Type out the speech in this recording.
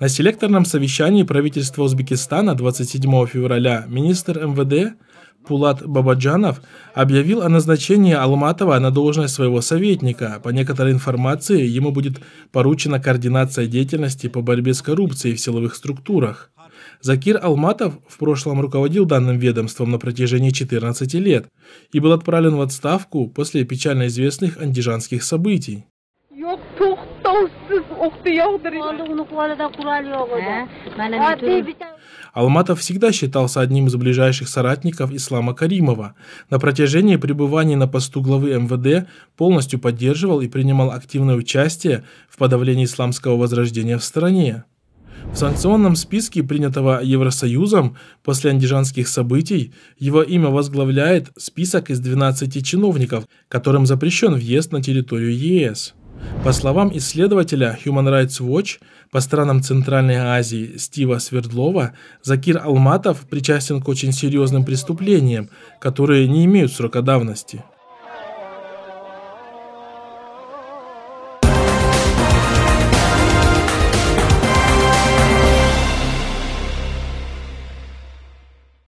На селекторном совещании правительства Узбекистана 27 февраля министр МВД Пулат Бабаджанов объявил о назначении Алматова на должность своего советника. По некоторой информации, ему будет поручена координация деятельности по борьбе с коррупцией в силовых структурах. Закир Алматов в прошлом руководил данным ведомством на протяжении 14 лет и был отправлен в отставку после печально известных андижанских событий yo'q to'xtovsiz o'qni yog'dirgan uni qo'lida qurol yo'q edi Алматов всегда считался одним из ближайших соратников Ислама Каримова. На протяжении пребывания на посту главы МВД полностью поддерживал и принимал активное участие в подавлении исламского возрождения в стране. В санкционном списке, принятого Евросоюзом после андижанских событий, его имя возглавляет список из 12 чиновников, которым запрещен въезд на территорию ЕС. По словам исследователя Human Rights Watch по странам Центральной Азии Стива Свердлова, Закир Алматов причастен к очень серьезным преступлениям, которые не имеют срока давности.